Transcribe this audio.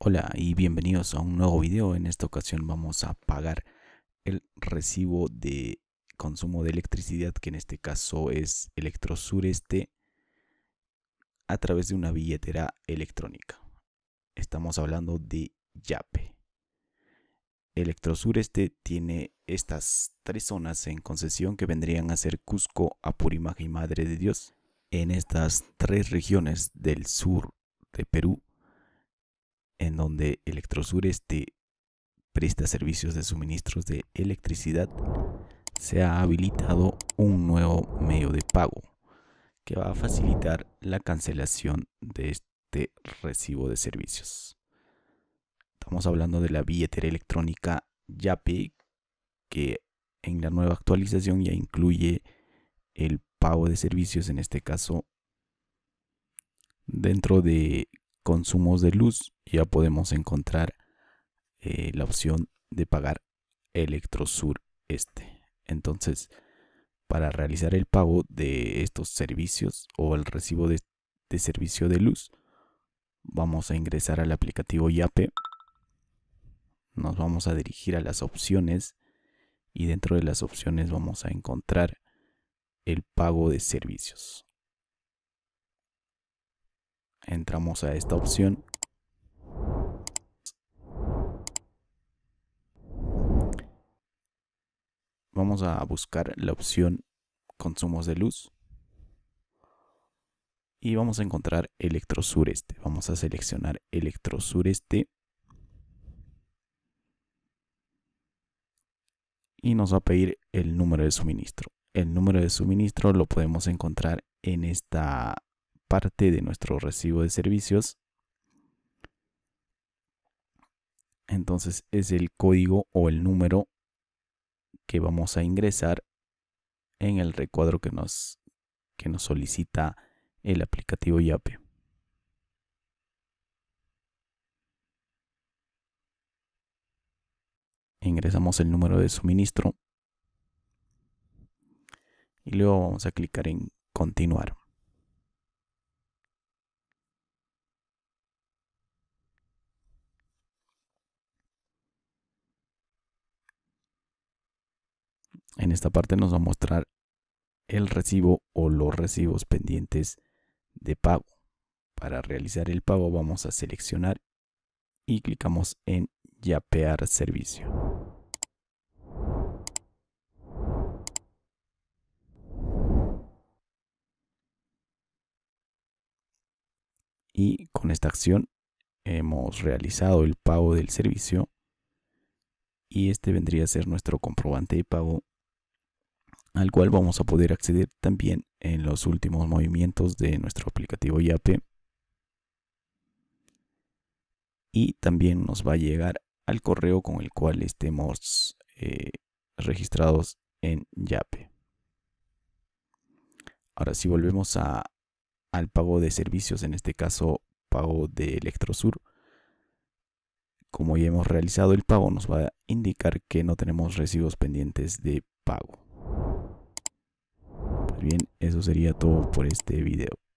Hola y bienvenidos a un nuevo video. En esta ocasión vamos a pagar el recibo de consumo de electricidad, que en este caso es Electrosureste, a través de una billetera electrónica. Estamos hablando de YAPE. Electrosureste tiene estas tres zonas en concesión que vendrían a ser Cusco, Apurímac y Madre de Dios. En estas tres regiones del sur de Perú en donde Electrosureste presta servicios de suministros de electricidad, se ha habilitado un nuevo medio de pago que va a facilitar la cancelación de este recibo de servicios. Estamos hablando de la billetera electrónica YAPI que en la nueva actualización ya incluye el pago de servicios, en este caso dentro de consumos de luz, ya podemos encontrar eh, la opción de pagar Electrosur Este. Entonces, para realizar el pago de estos servicios o el recibo de, de servicio de luz, vamos a ingresar al aplicativo YAPE. Nos vamos a dirigir a las opciones y dentro de las opciones vamos a encontrar el pago de servicios entramos a esta opción vamos a buscar la opción consumos de luz y vamos a encontrar electro sureste. vamos a seleccionar electro sureste. y nos va a pedir el número de suministro el número de suministro lo podemos encontrar en esta parte de nuestro recibo de servicios. Entonces es el código o el número que vamos a ingresar en el recuadro que nos, que nos solicita el aplicativo YAPE. Ingresamos el número de suministro y luego vamos a clicar en continuar. En esta parte nos va a mostrar el recibo o los recibos pendientes de pago. Para realizar el pago vamos a seleccionar y clicamos en yapear servicio. Y con esta acción hemos realizado el pago del servicio y este vendría a ser nuestro comprobante de pago al cual vamos a poder acceder también en los últimos movimientos de nuestro aplicativo YAPE. Y también nos va a llegar al correo con el cual estemos eh, registrados en YAPE. Ahora si volvemos a, al pago de servicios, en este caso pago de Electrosur, como ya hemos realizado el pago, nos va a indicar que no tenemos recibos pendientes de pago bien, eso sería todo por este video.